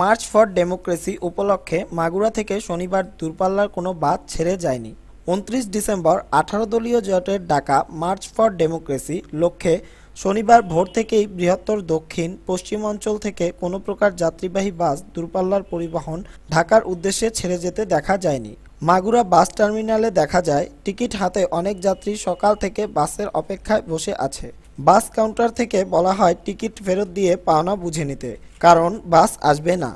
March for democracy উপলক্ষে মাগুরা থেকে শনিবার দূরপাল্লার কোনো বাস ছেড়ে যায়নি উনত্রিশ ডিসেম্বর আঠারো দলীয় জোটের ডাকা মার্চ ফর ডেমোক্রেসি লক্ষ্যে শনিবার ভোর থেকেই বৃহত্তর দক্ষিণ পশ্চিমাঞ্চল থেকে কোনো প্রকার যাত্রীবাহী বাস দূরপাল্লার পরিবহন ঢাকার উদ্দেশ্যে ছেড়ে যেতে দেখা যায়নি মাগুরা বাস টার্মিনালে দেখা যায় টিকিট হাতে অনেক যাত্রী সকাল থেকে বাসের অপেক্ষায় বসে আছে বাস কাউন্টার থেকে বলা হয় টিকিট ফেরত দিয়ে পাওনা বুঝে নিতে কারণ বাস আসবে না